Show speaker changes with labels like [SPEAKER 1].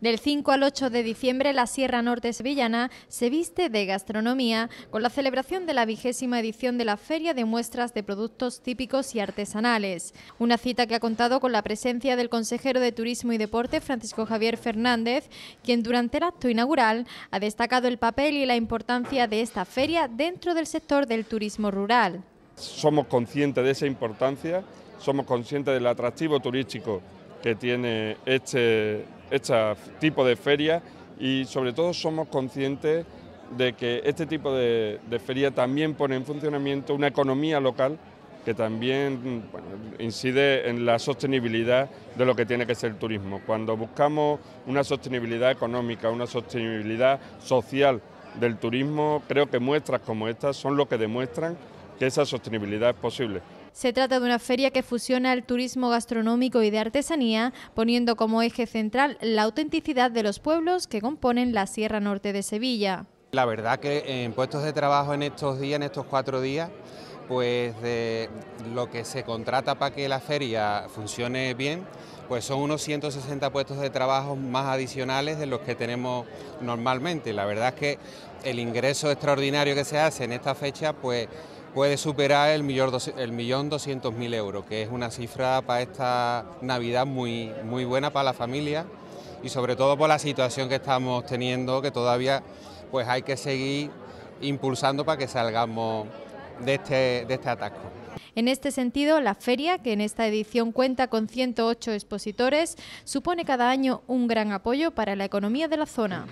[SPEAKER 1] Del 5 al 8 de diciembre, la Sierra Norte Sevillana se viste de gastronomía con la celebración de la vigésima edición de la Feria de Muestras de Productos Típicos y Artesanales. Una cita que ha contado con la presencia del consejero de Turismo y Deporte, Francisco Javier Fernández, quien durante el acto inaugural ha destacado el papel y la importancia de esta feria dentro del sector del turismo rural.
[SPEAKER 2] Somos conscientes de esa importancia, somos conscientes del atractivo turístico que tiene este, este, tipo de feria y sobre todo somos conscientes de que este tipo de, feria también pone en funcionamiento una economía local que también incide en la sostenibilidad de lo que tiene que ser el turismo. Cuando buscamos una sostenibilidad económica, una sostenibilidad social del turismo, creo que muestras como estas son lo que demuestran que esa sostenibilidad es posible.
[SPEAKER 1] Se trata de una feria que fusiona el turismo gastronómico y de artesanía, poniendo como eje central la autenticidad de los pueblos que componen la Sierra Norte de Sevilla.
[SPEAKER 3] La verdad que en puestos de trabajo en estos días, en estos cuatro días, pues de lo que se contrata para que la feria funcione bien, pues son unos 160 puestos de trabajo más adicionales de los que tenemos normalmente. La verdad es que el ingreso extraordinario que se hace en esta fecha, pues puede superar el millón doscientos mil euros, que es una cifra para esta Navidad muy, muy buena para la familia y sobre todo por la situación que estamos teniendo, que todavía pues hay que seguir impulsando para que salgamos de este, de este atasco.
[SPEAKER 1] En este sentido, la feria, que en esta edición cuenta con 108 expositores, supone cada año un gran apoyo para la economía de la zona.